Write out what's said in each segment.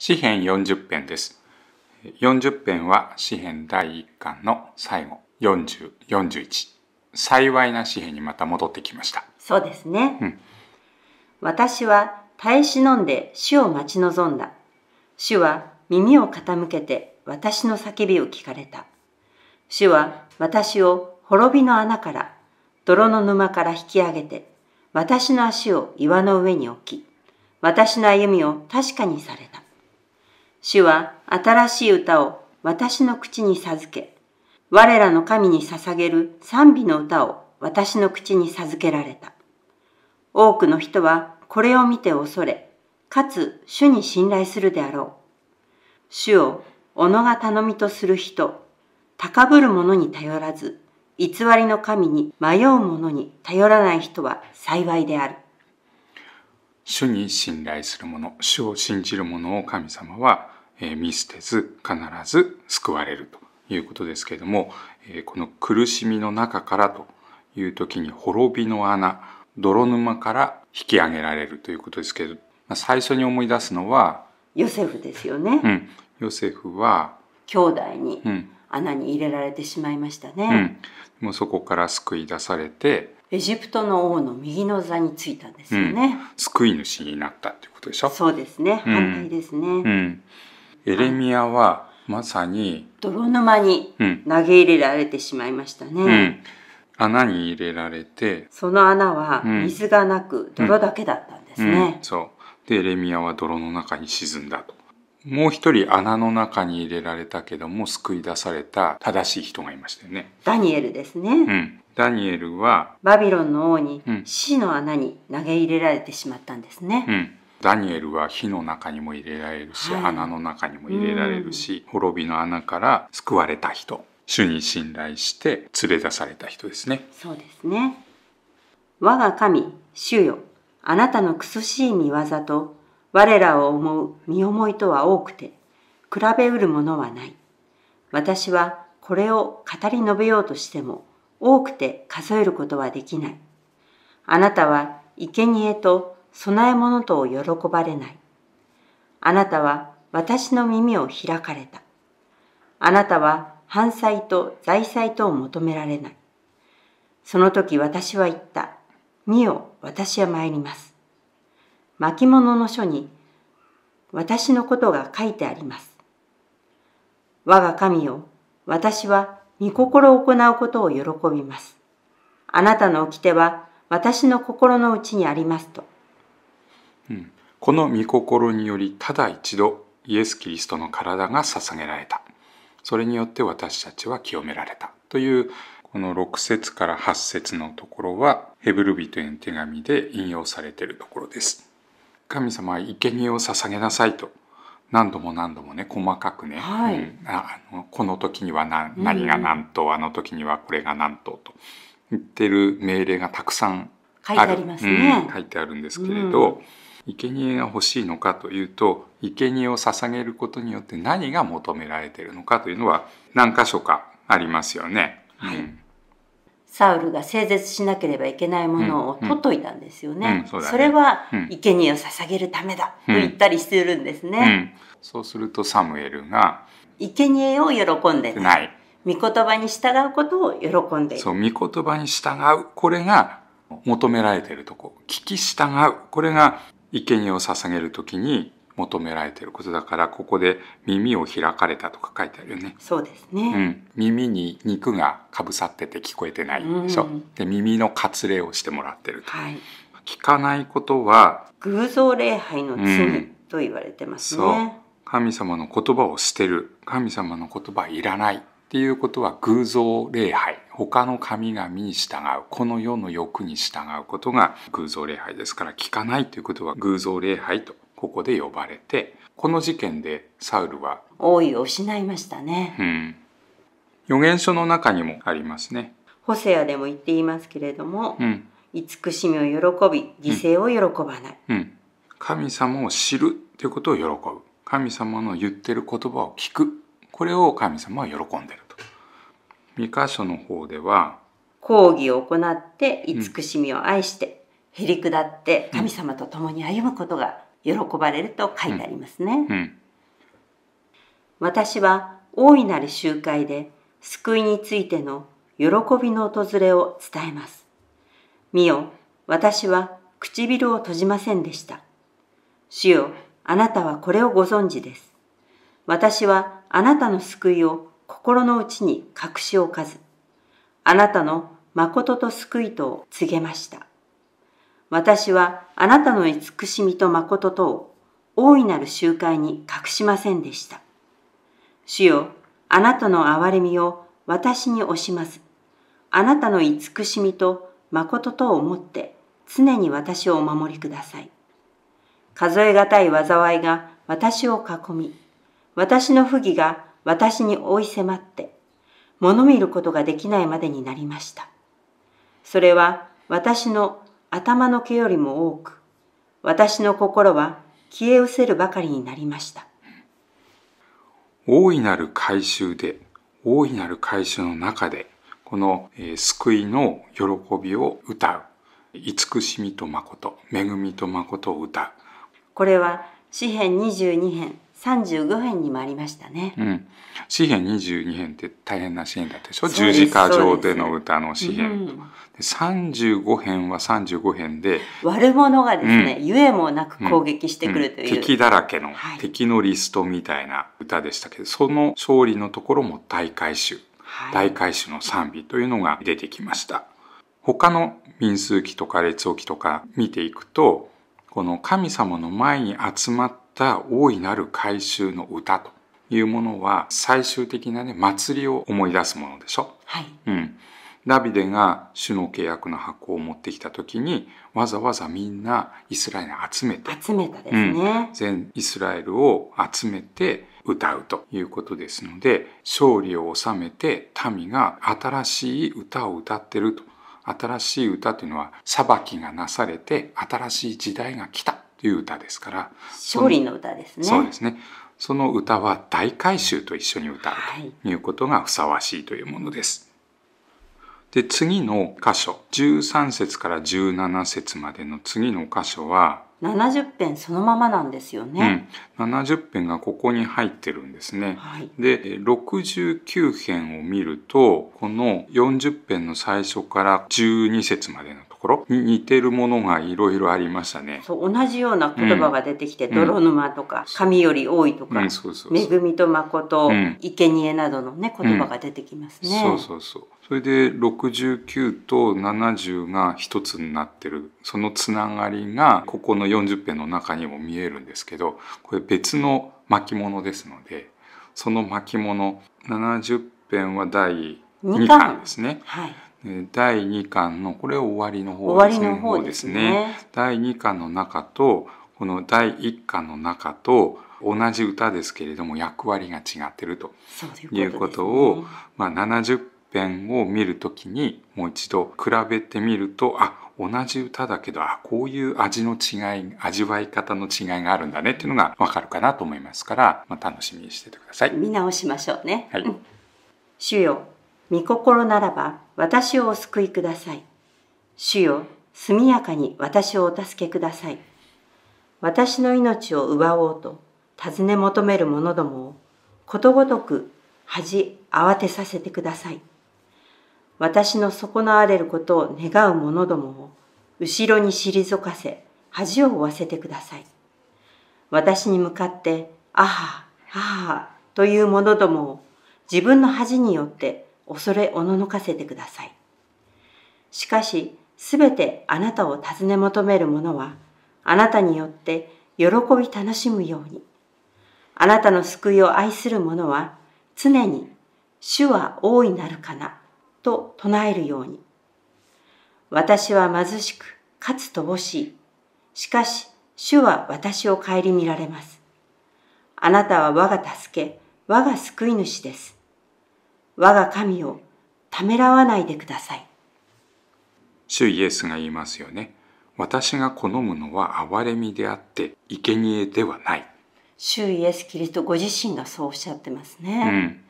詩編40編です。40編は詩編第1巻の最後、40、41。幸いな詩編にまた戻ってきました。そうですね。うん、私は耐え忍んで主を待ち望んだ。主は耳を傾けて私の叫びを聞かれた。主は私を滅びの穴から、泥の沼から引き上げて、私の足を岩の上に置き、私の歩みを確かにされた。主は新しい歌を私の口に授け、我らの神に捧げる賛美の歌を私の口に授けられた。多くの人はこれを見て恐れ、かつ主に信頼するであろう。主を己が頼みとする人、高ぶる者に頼らず、偽りの神に迷う者に頼らない人は幸いである。主に信頼する者、主を信じる者を神様はえ見捨てず必ず救われるということですけれども、えこの苦しみの中からという時に滅びの穴泥沼から引き上げられるということですけど、まあ、最初に思い出すのはヨセフですよね、うん、ヨセフは兄弟に穴に入れられてしまいましたね、うん、もうそこから救い出されてエジプトの王の右の座についたんですよね、うん、救い主になったということでしょそうですね反対ですね、うんエレミアはまさに泥沼に投げ入れられてしまいましたね、うん、穴に入れられてその穴は水がなく泥だけだったんですね、そうでエレミアは泥の中に沈んだともう一人穴の中に入れられたけども救い出された正しい人がいましたよねダニエルですね、うん、ダニエルはバビロンの王に死の穴に投げ入れられてしまったんですね、うん、ダニエルは火の中にも入れられるし、はい、穴の中にも入れられるし、滅びの穴から救われた人主に信頼して連れ出された人ですね。そうですね我が神主よあなたのそしい見業と我らを思う身思いとは多くて比べうるものはない私はこれを語り述べようとしても多くて数えることはできないあなたは生贄と供え物と喜ばれない。あなたは私の耳を開かれた。あなたは犯罪と財祭とを求められない。その時私は言った。見よ、私は参ります。巻物の書に私のことが書いてあります。我が神よ、私は御心を行うことを喜びます。あなたの掟は私の心の内にありますと。うん、この御心によりただ一度イエス・キリストの体が捧げられたそれによって私たちは清められたというこの6節から8節のところはヘブル人への手紙で引用されているところです。神様は生贄を捧げなさいと何度も何度もね細かくね、はい、うん、あのこの時には何何が何と、うん、あの時にはこれが何とと言ってる命令がたくさんある書いてありますね、うん、書いてあるんですけれど、生贄が欲しいのかというと生贄を捧げることによって何が求められているのかというのは何箇所かありますよね。はい、うん、サウルが整絶しなければいけないものを取っといたんですよね。うんうんそねそれは生贄を捧げるためだと言ったりしているんですね。そうするとサムエルが生贄を喜んでない御言葉に従うことを喜んでそう御言葉に従うこれが求められているとこ聞き従うこれが生贄を捧げる時に求められていることだからここで耳を開かれたとか書いてあるよね。そうですね、うん、耳に肉がかぶさってて聞こえてないでしょ。うん、で耳の割礼をしてもらってると。はい、聞かないことは偶像礼拝の罪と言われてますね、う神様の言葉を捨てる神様の言葉いらないっていうことは偶像礼拝他の神々に従うこの世の欲に従うことが偶像礼拝ですから聞かないということは偶像礼拝とここで呼ばれてこの事件でサウルは王位を失いましたね、うん、預言書の中にもありますねホセアでも言っていますけれども、うん、慈しみを喜び犠牲を喜ばない、うん、神様を知るということを喜ぶ神様の言ってる言葉を聞くこれを神様は喜んでる2箇所の方では講義を行って慈しみを愛して、うん、へりくだって神様と共に歩むことが喜ばれると書いてありますね、うんうん、私は大いなる集会で救いについての喜びの訪れを伝えます見よ私は唇を閉じませんでした主よあなたはこれをご存知です私はあなたの救いを心の内に隠し置かず、あなたの誠と救いとを告げました。私はあなたの慈しみと誠とを大いなる集会に隠しませんでした。主よ、あなたの憐れみを私に惜しまず、あなたの慈しみと誠とをもって常に私をお守りください。数え難い災いが私を囲み、私の不義が私に追い迫って物見ることができないまでになりました。それは私の頭の毛よりも多く、私の心は消え失せるばかりになりました。大いなる改修で、大いなる改修の中で、この、えー、救いの喜びを歌う。慈しみと誠、恵みと誠を歌う。これは詩二22編三十五編にもありましたね。うん、詩編十二編って大変なシーンだったでしょ十字架上での歌の詩編、三十五編は三十五編で悪者がですね、うん、ゆえもなく攻撃してくるという、うん、敵だらけの、敵のリストみたいな歌でしたけどその勝利のところも大回収、はい、大回収の賛美というのが出てきました。他の民数記とか列王記とか見ていくとこの神様の前に集まってった大いなる改宗の歌というものは最終的なね祭りを思い出すものでしょ。はい、うん、ダビデが主の契約の箱を持ってきた時にわざわざみんなイスラエル集めて集めたですね、うん、全イスラエルを集めて歌うということですので勝利を収めて民が新しい歌を歌ってると新しい歌というのは裁きがなされて新しい時代が来たていう歌ですから勝利の歌ですねそうですねその歌は大改修と一緒に歌うということがふさわしいというものです。で次の箇所13節から17節までの次の箇所は70編そのままなんですよね、うん、70編がここに入ってるんですね、はい、で69編を見るとこの40編の最初から12節までのころに似てるものがいろいろありましたね。そう同じような言葉が出てきて、うん、泥沼とか、神より多いとか、恵みと誠、生贄などのね言葉が出てきますね。そうそうそう。それで69と70が一つになってるそのつながりがここの40編の中にも見えるんですけどこれ別の巻物ですのでその巻物70編は第2巻ですね。はい第2巻のこれ終わりの方ですねですね第2巻の中とこの第1巻の中と同じ歌ですけれども役割が違ってるということを、ね、まあ、70編を見る時にもう一度比べてみるとあ同じ歌だけどあこういう味の違い味わい方の違いがあるんだねっていうのが分かるかなと思いますから、まあ、楽しみにしててください。見直しましょうね、はい、うん、主御心ならば私をお救いください。主よ、速やかに私をお助けください。私の命を奪おうと尋ね求める者どもをことごとく恥慌てさせてください。私の損なわれることを願う者どもを後ろに退かせ恥を負わせてください。私に向かって、あは、あは、という者どもを自分の恥によって恐れおののかせてください。しかし、すべてあなたを尋ね求める者は、あなたによって喜び楽しむように。あなたの救いを愛する者は、常に、主は大いなるかな、と唱えるように。私は貧しく、かつ乏しい。しかし、主は私を顧みられます。あなたは我が助け、我が救い主です。我が神をためらわないでください。主イエスが言いますよね。私が好むのは憐れみであって、生贄ではない。主イエス・キリストご自身がそうおっしゃってますね。うん、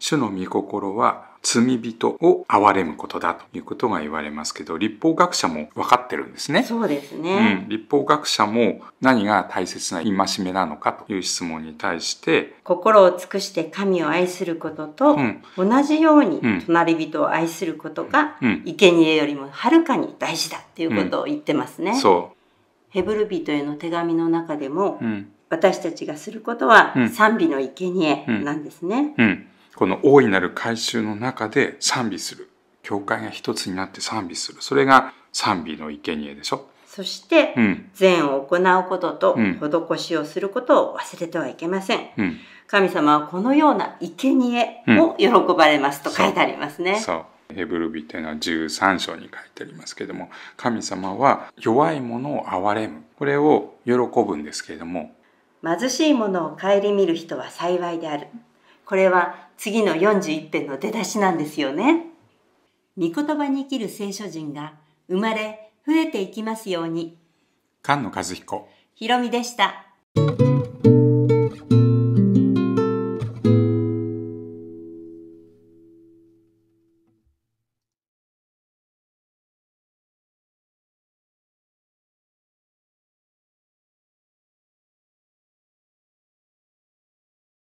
主の御心は罪人を憐れむことだということが言われますけど、立法学者も分かってるんですね。そうですね。うん、立法学者も何が大切な戒めなのかという質問に対して、心を尽くして神を愛することと、同じように隣人を愛することが、生贄よりもはるかに大事だっていうことを言ってますね。うんそう。ヘブル人への手紙の中でも、私たちがすることは賛美の生贄なんですね。うんこの大いなる改宗の中で賛美する教会が一つになって賛美するそれが賛美の生贄でしょそして、うん、善を行うことと施しをすることを忘れてはいけません、うん、神様はこのような生贄を喜ばれますと書いてありますね、うん、そうヘブルビうのは13章に書いてありますけれども神様は弱いものを憐れむこれを喜ぶんですけれども貧しいものを顧みる人は幸いであるこれは次の41編の出だしなんですよね。御言葉に生きる聖書人が生まれ増えていきますように。菅野和彦。ひろみでした。